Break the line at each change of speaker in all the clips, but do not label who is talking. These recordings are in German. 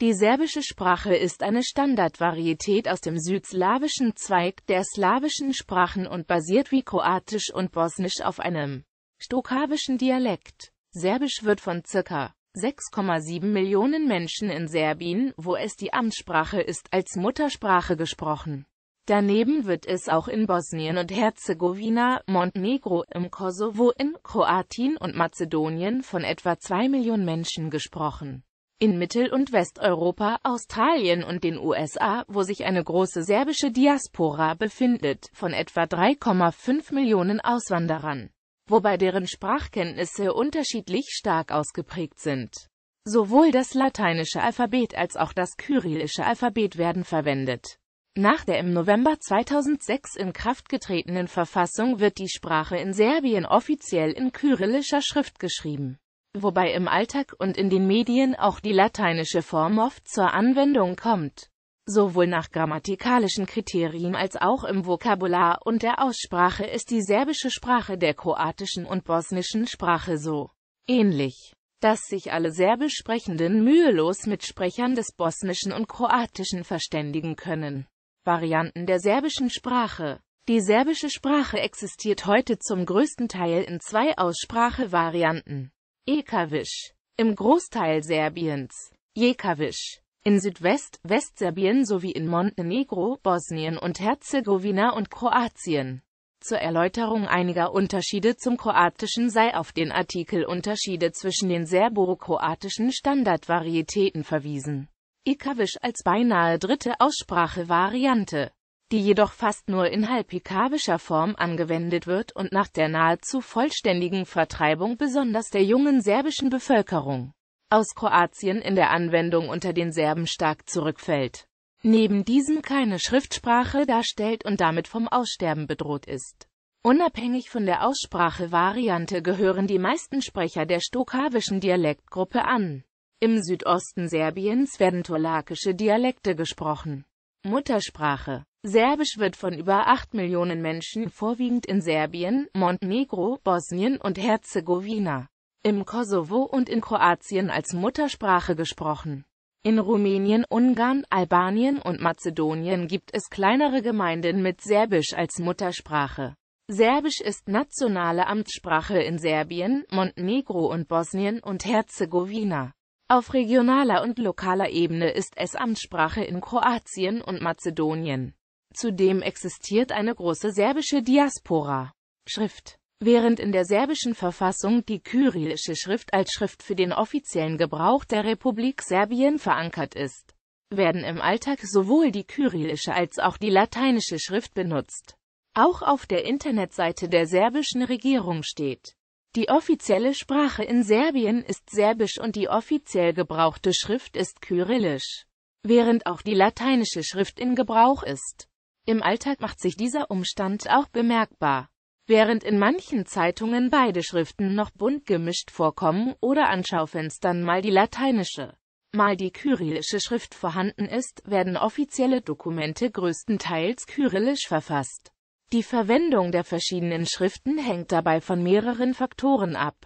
Die serbische Sprache ist eine Standardvarietät aus dem südslawischen Zweig der slawischen Sprachen und basiert wie Kroatisch und Bosnisch auf einem stokawischen Dialekt. Serbisch wird von ca. 6,7 Millionen Menschen in Serbien, wo es die Amtssprache ist, als Muttersprache gesprochen. Daneben wird es auch in Bosnien und Herzegowina, Montenegro, im Kosovo, in Kroatien und Mazedonien von etwa 2 Millionen Menschen gesprochen in Mittel- und Westeuropa, Australien und den USA, wo sich eine große serbische Diaspora befindet, von etwa 3,5 Millionen Auswanderern, wobei deren Sprachkenntnisse unterschiedlich stark ausgeprägt sind. Sowohl das lateinische Alphabet als auch das kyrillische Alphabet werden verwendet. Nach der im November 2006 in Kraft getretenen Verfassung wird die Sprache in Serbien offiziell in kyrillischer Schrift geschrieben wobei im Alltag und in den Medien auch die lateinische Form oft zur Anwendung kommt. Sowohl nach grammatikalischen Kriterien als auch im Vokabular und der Aussprache ist die serbische Sprache der kroatischen und bosnischen Sprache so ähnlich, dass sich alle Serbisch Sprechenden mühelos mit Sprechern des Bosnischen und Kroatischen verständigen können. Varianten der serbischen Sprache Die serbische Sprache existiert heute zum größten Teil in zwei Aussprachevarianten. Ekavisch. Im Großteil Serbiens. Jekavisch. In Südwest-, Westserbien sowie in Montenegro, Bosnien und Herzegowina und Kroatien. Zur Erläuterung einiger Unterschiede zum Kroatischen sei auf den Artikel Unterschiede zwischen den serbo-kroatischen Standardvarietäten verwiesen. Ikavisch als beinahe dritte Aussprachevariante die jedoch fast nur in halpikavischer Form angewendet wird und nach der nahezu vollständigen Vertreibung besonders der jungen serbischen Bevölkerung aus Kroatien in der Anwendung unter den Serben stark zurückfällt. Neben diesem keine Schriftsprache darstellt und damit vom Aussterben bedroht ist. Unabhängig von der Aussprachevariante gehören die meisten Sprecher der stokavischen Dialektgruppe an. Im Südosten Serbiens werden tolakische Dialekte gesprochen. Muttersprache Serbisch wird von über 8 Millionen Menschen vorwiegend in Serbien, Montenegro, Bosnien und Herzegowina, im Kosovo und in Kroatien als Muttersprache gesprochen. In Rumänien, Ungarn, Albanien und Mazedonien gibt es kleinere Gemeinden mit Serbisch als Muttersprache. Serbisch ist nationale Amtssprache in Serbien, Montenegro und Bosnien und Herzegowina. Auf regionaler und lokaler Ebene ist es Amtssprache in Kroatien und Mazedonien. Zudem existiert eine große serbische Diaspora. Schrift Während in der serbischen Verfassung die kyrillische Schrift als Schrift für den offiziellen Gebrauch der Republik Serbien verankert ist, werden im Alltag sowohl die kyrillische als auch die lateinische Schrift benutzt. Auch auf der Internetseite der serbischen Regierung steht, die offizielle Sprache in Serbien ist Serbisch und die offiziell gebrauchte Schrift ist kyrillisch, während auch die lateinische Schrift in Gebrauch ist. Im Alltag macht sich dieser Umstand auch bemerkbar. Während in manchen Zeitungen beide Schriften noch bunt gemischt vorkommen oder an Schaufenstern mal die lateinische, mal die kyrillische Schrift vorhanden ist, werden offizielle Dokumente größtenteils kyrillisch verfasst. Die Verwendung der verschiedenen Schriften hängt dabei von mehreren Faktoren ab.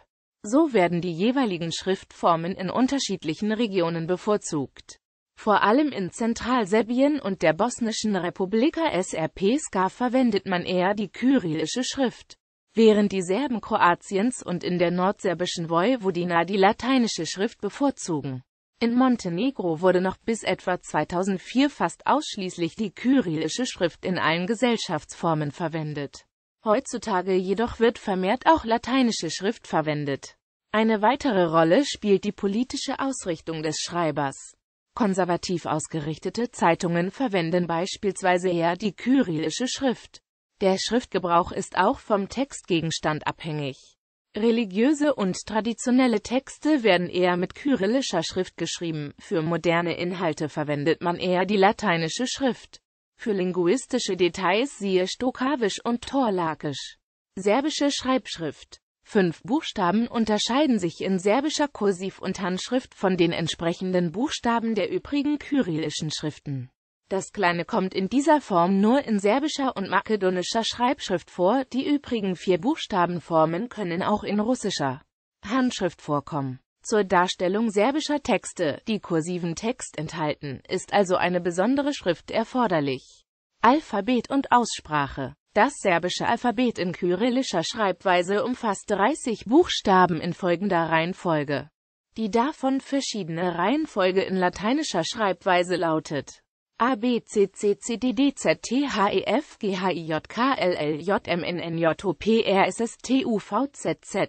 So werden die jeweiligen Schriftformen in unterschiedlichen Regionen bevorzugt. Vor allem in Zentralserbien und der Bosnischen Republika Srpska verwendet man eher die kyrillische Schrift, während die Serben Kroatiens und in der nordserbischen Vojvodina die lateinische Schrift bevorzugen. In Montenegro wurde noch bis etwa 2004 fast ausschließlich die kyrillische Schrift in allen Gesellschaftsformen verwendet. Heutzutage jedoch wird vermehrt auch lateinische Schrift verwendet. Eine weitere Rolle spielt die politische Ausrichtung des Schreibers. Konservativ ausgerichtete Zeitungen verwenden beispielsweise eher die kyrillische Schrift. Der Schriftgebrauch ist auch vom Textgegenstand abhängig. Religiöse und traditionelle Texte werden eher mit kyrillischer Schrift geschrieben, für moderne Inhalte verwendet man eher die lateinische Schrift. Für linguistische Details siehe Stokavisch und Torlakisch. Serbische Schreibschrift Fünf Buchstaben unterscheiden sich in serbischer Kursiv und Handschrift von den entsprechenden Buchstaben der übrigen kyrillischen Schriften. Das kleine kommt in dieser Form nur in serbischer und makedonischer Schreibschrift vor, die übrigen vier Buchstabenformen können auch in russischer Handschrift vorkommen. Zur Darstellung serbischer Texte, die kursiven Text enthalten, ist also eine besondere Schrift erforderlich. Alphabet und Aussprache das serbische Alphabet in kyrillischer Schreibweise umfasst 30 Buchstaben in folgender Reihenfolge. Die davon verschiedene Reihenfolge in lateinischer Schreibweise lautet A B C C C D D Z T H E F G H I J K L L J M N N J O P R S S T U V Z Z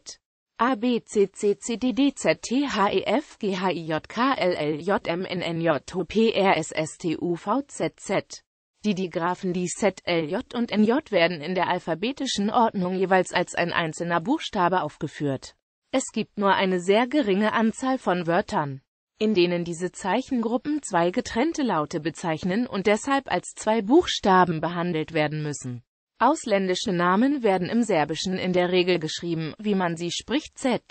A B C C C D D Z T H E F G H I J K L L J M N N J O P R S S T U V Z Z die Digraphen die Set LJ und NJ werden in der alphabetischen Ordnung jeweils als ein einzelner Buchstabe aufgeführt. Es gibt nur eine sehr geringe Anzahl von Wörtern, in denen diese Zeichengruppen zwei getrennte Laute bezeichnen und deshalb als zwei Buchstaben behandelt werden müssen. Ausländische Namen werden im Serbischen in der Regel geschrieben, wie man sie spricht Z.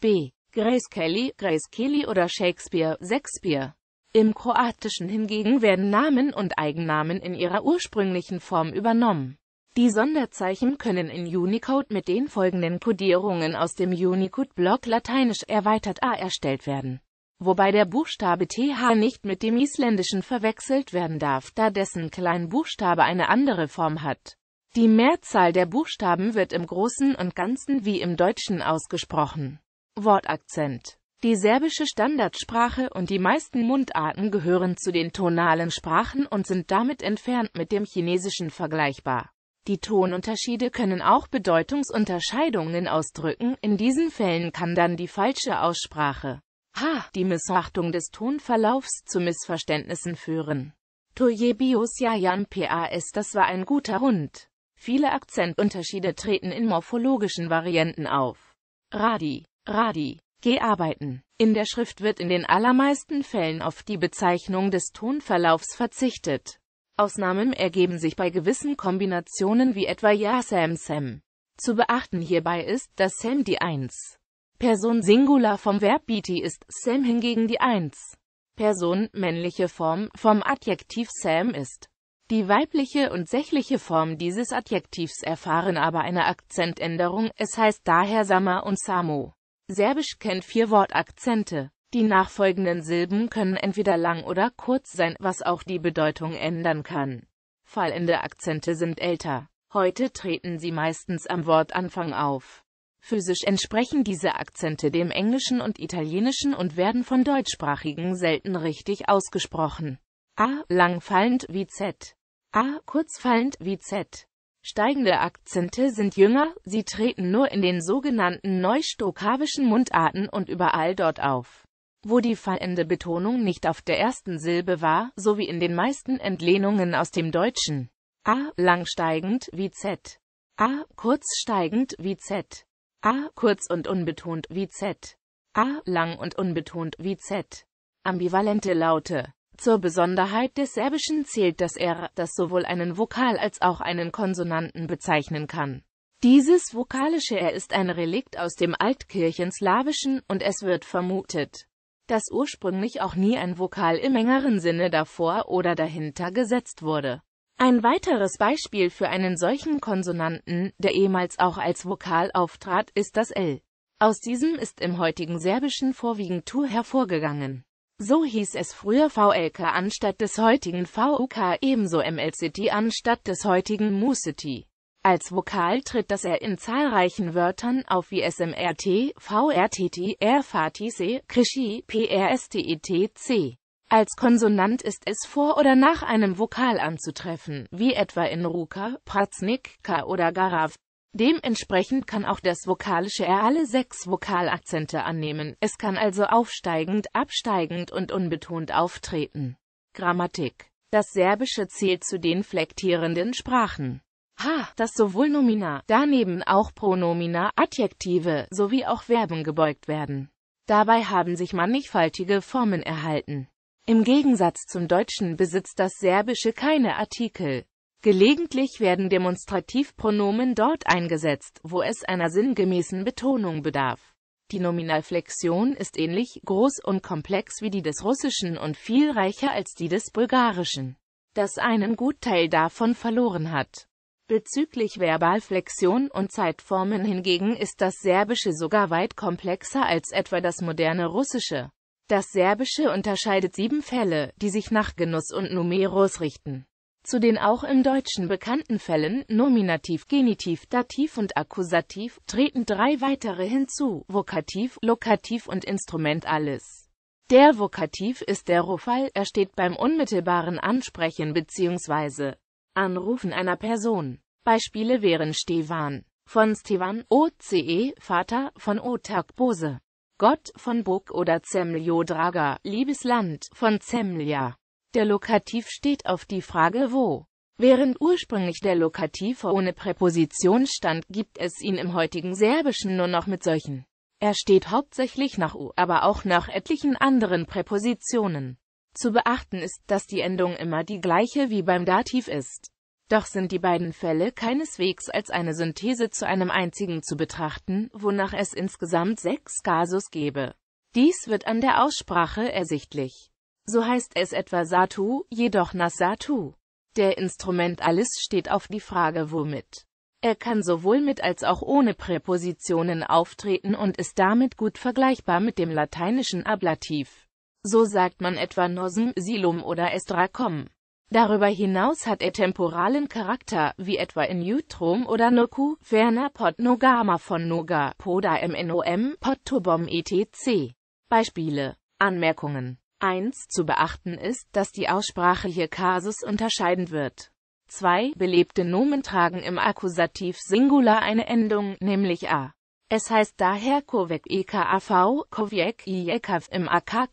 B. Grace Kelly, Grace Kelly oder Shakespeare, Shakespeare. Im Kroatischen hingegen werden Namen und Eigennamen in ihrer ursprünglichen Form übernommen. Die Sonderzeichen können in Unicode mit den folgenden Codierungen aus dem Unicode-Block lateinisch erweitert A erstellt werden, wobei der Buchstabe TH nicht mit dem isländischen verwechselt werden darf, da dessen Kleinbuchstabe eine andere Form hat. Die Mehrzahl der Buchstaben wird im Großen und Ganzen wie im Deutschen ausgesprochen. Wortakzent die serbische Standardsprache und die meisten Mundarten gehören zu den tonalen Sprachen und sind damit entfernt mit dem Chinesischen vergleichbar. Die Tonunterschiede können auch Bedeutungsunterscheidungen ausdrücken, in diesen Fällen kann dann die falsche Aussprache ha, die Missachtung des Tonverlaufs zu Missverständnissen führen. Toyebios Yayan PAS Das war ein guter Hund. Viele Akzentunterschiede treten in morphologischen Varianten auf. Radi, Radi, Geh arbeiten. In der Schrift wird in den allermeisten Fällen auf die Bezeichnung des Tonverlaufs verzichtet. Ausnahmen ergeben sich bei gewissen Kombinationen wie etwa Ja Sam Sam. Zu beachten hierbei ist, dass Sam die 1 Person Singular vom Verb Beatty ist, Sam hingegen die 1 Person männliche Form vom Adjektiv Sam ist. Die weibliche und sächliche Form dieses Adjektivs erfahren aber eine Akzentänderung, es heißt daher Sama und Samo. Serbisch kennt vier Wortakzente. Die nachfolgenden Silben können entweder lang oder kurz sein, was auch die Bedeutung ändern kann. Fallende Akzente sind älter. Heute treten sie meistens am Wortanfang auf. Physisch entsprechen diese Akzente dem Englischen und Italienischen und werden von Deutschsprachigen selten richtig ausgesprochen. A lang fallend wie Z. A kurz fallend wie Z. Steigende Akzente sind jünger, sie treten nur in den sogenannten neustokavischen Mundarten und überall dort auf, wo die fallende Betonung nicht auf der ersten Silbe war, sowie in den meisten Entlehnungen aus dem Deutschen. A Langsteigend wie Z. A Kurzsteigend wie Z. A kurz und unbetont wie Z. A lang und unbetont wie Z. Ambivalente Laute zur Besonderheit des Serbischen zählt, das R, das sowohl einen Vokal als auch einen Konsonanten bezeichnen kann. Dieses vokalische R ist ein Relikt aus dem Altkirchenslawischen und es wird vermutet, dass ursprünglich auch nie ein Vokal im engeren Sinne davor oder dahinter gesetzt wurde. Ein weiteres Beispiel für einen solchen Konsonanten, der ehemals auch als Vokal auftrat, ist das L. Aus diesem ist im heutigen Serbischen vorwiegend Tu hervorgegangen. So hieß es früher VLK anstatt des heutigen VUK ebenso MLCT anstatt des heutigen MuCity. Als Vokal tritt das R in zahlreichen Wörtern auf wie SMRT, VRTT, RFATC, Krishi, PRSTETC. Als Konsonant ist es vor oder nach einem Vokal anzutreffen, wie etwa in Ruka, Pratsnik, Ka oder Garav. Dementsprechend kann auch das vokalische R alle sechs Vokalakzente annehmen, es kann also aufsteigend, absteigend und unbetont auftreten. Grammatik Das Serbische zählt zu den flektierenden Sprachen. Ha, das sowohl Nomina, daneben auch Pronomina, Adjektive, sowie auch Verben gebeugt werden. Dabei haben sich mannigfaltige Formen erhalten. Im Gegensatz zum Deutschen besitzt das Serbische keine Artikel. Gelegentlich werden Demonstrativpronomen dort eingesetzt, wo es einer sinngemäßen Betonung bedarf. Die Nominalflexion ist ähnlich groß und komplex wie die des Russischen und viel reicher als die des Bulgarischen, das einen Gutteil davon verloren hat. Bezüglich Verbalflexion und Zeitformen hingegen ist das Serbische sogar weit komplexer als etwa das moderne Russische. Das Serbische unterscheidet sieben Fälle, die sich nach Genuss und Numerus richten. Zu den auch im Deutschen bekannten Fällen Nominativ, Genitiv, Dativ und Akkusativ treten drei weitere hinzu, Vokativ, Lokativ und Instrument alles. Der Vokativ ist der Ruffall, er steht beim unmittelbaren Ansprechen bzw. Anrufen einer Person. Beispiele wären Stevan von Stevan, OCE, Vater von Otak Bose, Gott von Buk oder Zemljo Draga, Liebesland von Zemlja. Der Lokativ steht auf die Frage wo. Während ursprünglich der Lokativ ohne Präposition stand, gibt es ihn im heutigen Serbischen nur noch mit solchen. Er steht hauptsächlich nach u, aber auch nach etlichen anderen Präpositionen. Zu beachten ist, dass die Endung immer die gleiche wie beim Dativ ist. Doch sind die beiden Fälle keineswegs als eine Synthese zu einem einzigen zu betrachten, wonach es insgesamt sechs Kasus gäbe. Dies wird an der Aussprache ersichtlich. So heißt es etwa Satu, jedoch Nasatu. Der Instrument alles steht auf die Frage womit. Er kann sowohl mit als auch ohne Präpositionen auftreten und ist damit gut vergleichbar mit dem lateinischen Ablativ. So sagt man etwa nosum, silum oder estracom. Darüber hinaus hat er temporalen Charakter, wie etwa in Jutrom oder Noku, ferner pot nogama von noga, poda mnom, pot tobom etc. Beispiele, Anmerkungen 1. Zu beachten ist, dass die Aussprache hier Kasus unterscheiden wird. 2. Belebte Nomen tragen im Akkusativ Singular eine Endung, nämlich a. Es heißt daher Kovek e ekav, Kovjek iekav im akk,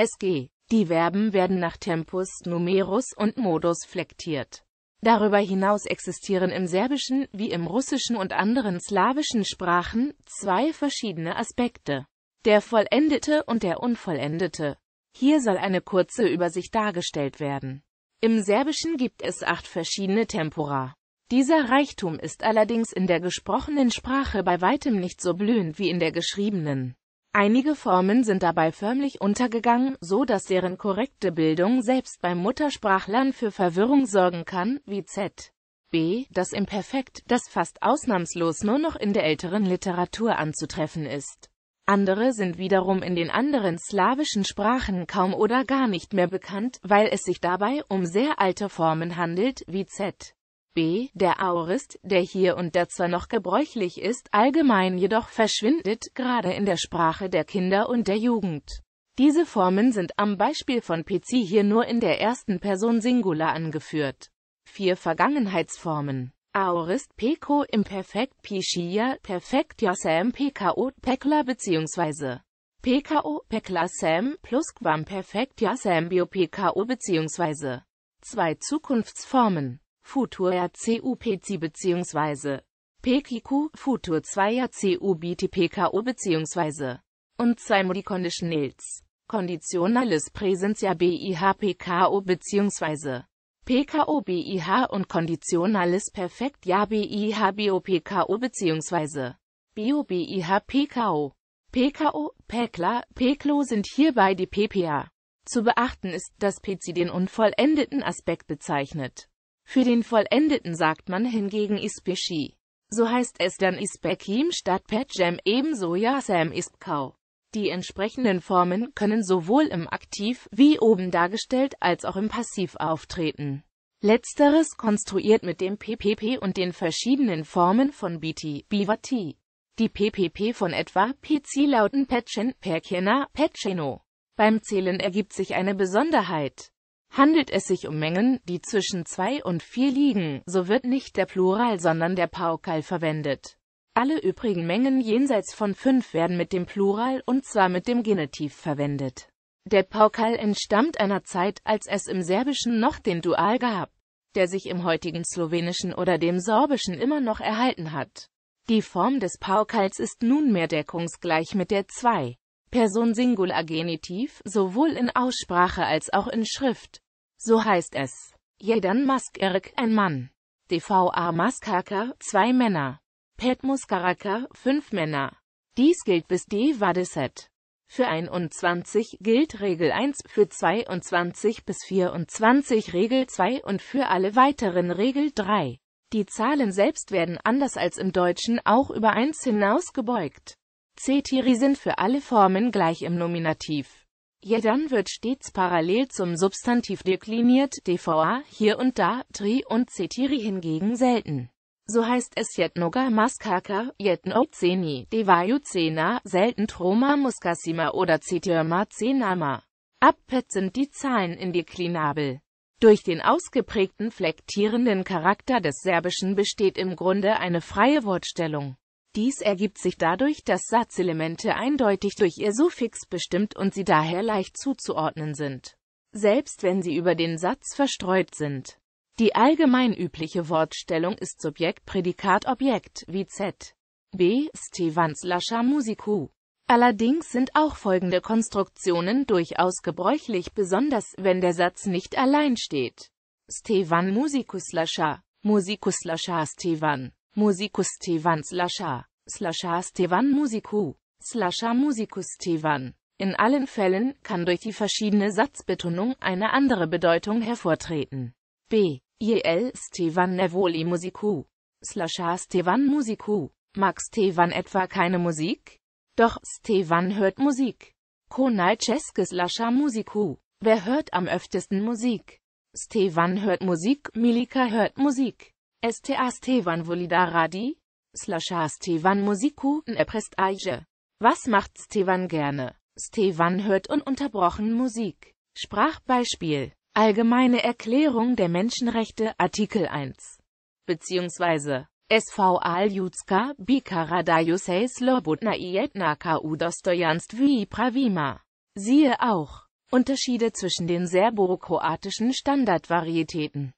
sg. Die Verben werden nach Tempus, Numerus und Modus flektiert. Darüber hinaus existieren im Serbischen, wie im Russischen und anderen slawischen Sprachen, zwei verschiedene Aspekte. Der vollendete und der unvollendete. Hier soll eine kurze Übersicht dargestellt werden. Im Serbischen gibt es acht verschiedene Tempora. Dieser Reichtum ist allerdings in der gesprochenen Sprache bei weitem nicht so blühend wie in der geschriebenen. Einige Formen sind dabei förmlich untergegangen, so dass deren korrekte Bildung selbst beim Muttersprachlern für Verwirrung sorgen kann, wie z. b. das Imperfekt, das fast ausnahmslos nur noch in der älteren Literatur anzutreffen ist. Andere sind wiederum in den anderen slawischen Sprachen kaum oder gar nicht mehr bekannt, weil es sich dabei um sehr alte Formen handelt, wie Z. B. Der Aorist, der hier und da zwar noch gebräuchlich ist, allgemein jedoch verschwindet, gerade in der Sprache der Kinder und der Jugend. Diese Formen sind am Beispiel von PC hier nur in der ersten Person Singular angeführt. Vier Vergangenheitsformen Aorist Peko Imperfekt Pishia Perfekt Yasam PKO Pekla bzw. PKO Pekla Sam Perfekt Yasam Bio PKO bzw. Zwei Zukunftsformen Futur RCUPC bzw. PKQ Futur 2 RCUBT PKO bzw. und zwei Modi Conditionals Konditionales Präsentia PKO bzw. PKO BIH und Konditionales Perfekt Ja BIH BO PKO bzw. BO BIH PKO. PKO, PEKLA, PEKLO sind hierbei die PPA. Zu beachten ist, dass PC den unvollendeten Aspekt bezeichnet. Für den vollendeten sagt man hingegen Ispeshi. So heißt es dann Ispekim statt Petjem ebenso Ja Sam Ispkau. Die entsprechenden Formen können sowohl im Aktiv, wie oben dargestellt, als auch im Passiv auftreten. Letzteres konstruiert mit dem PPP und den verschiedenen Formen von BT, BVT. Die PPP von etwa PC lauten Petchen, Perkena, Petcheno. Beim Zählen ergibt sich eine Besonderheit. Handelt es sich um Mengen, die zwischen 2 und 4 liegen, so wird nicht der Plural, sondern der Paukal verwendet. Alle übrigen Mengen jenseits von 5 werden mit dem Plural und zwar mit dem Genitiv verwendet. Der Paukal entstammt einer Zeit, als es im Serbischen noch den Dual gab, der sich im heutigen Slowenischen oder dem Sorbischen immer noch erhalten hat. Die Form des Paukals ist nunmehr deckungsgleich mit der 2. Person Singular Genitiv, sowohl in Aussprache als auch in Schrift. So heißt es. Jedan Maskerk, ein Mann. DVA Maskaka, zwei Männer. Petmus Karakar, fünf Männer. Dies gilt bis D. Wadeset. Für 21 gilt Regel 1, für 22 bis 24 Regel 2 und für alle weiteren Regel 3. Die Zahlen selbst werden anders als im Deutschen auch über 1 hinaus hinausgebeugt. Cetiri sind für alle Formen gleich im Nominativ. Jedan wird stets parallel zum Substantiv dekliniert, dva, hier und da, tri und cetiri hingegen selten. So heißt es Jednoga maskaka, Yetnozeni, Devayuzena, selten Troma Muskasima oder Cetirma cenama. sind die Zahlen indeklinabel. Durch den ausgeprägten flektierenden Charakter des Serbischen besteht im Grunde eine freie Wortstellung. Dies ergibt sich dadurch, dass Satzelemente eindeutig durch ihr Suffix bestimmt und sie daher leicht zuzuordnen sind. Selbst wenn sie über den Satz verstreut sind. Die allgemein übliche Wortstellung ist Subjekt Prädikat Objekt, wie z. B. Stevans Lascher Musiku. Allerdings sind auch folgende Konstruktionen durchaus gebräuchlich, besonders wenn der Satz nicht allein steht. Stevan Musikus Lascher, Musikus Lascher Stevan, Musikus Stevans Lascher, Slascher Stevan Musiku, Slascher Musikus Stevan. In allen Fällen kann durch die verschiedene Satzbetonung eine andere Bedeutung hervortreten. B. IL Stevan Nevoli Musiku. Slasher Stevan Musiku. Mag Stevan etwa keine Musik? Doch Stevan hört Musik. Konal Konalceske Slasher Musiku. Wer hört am öftesten Musik? Stevan hört Musik, Milika hört Musik. STA Stevan Volidaradi? Slasher Stevan Musiku, Neprest Aige. Was macht Stevan gerne? Stevan hört ununterbrochen Musik. Sprachbeispiel Allgemeine Erklärung der Menschenrechte Artikel 1 beziehungsweise SVA Ljudska Bikaradaju se slobodna i jednaka udostojanství pravima. Siehe auch Unterschiede zwischen den serbokroatischen Standardvarietäten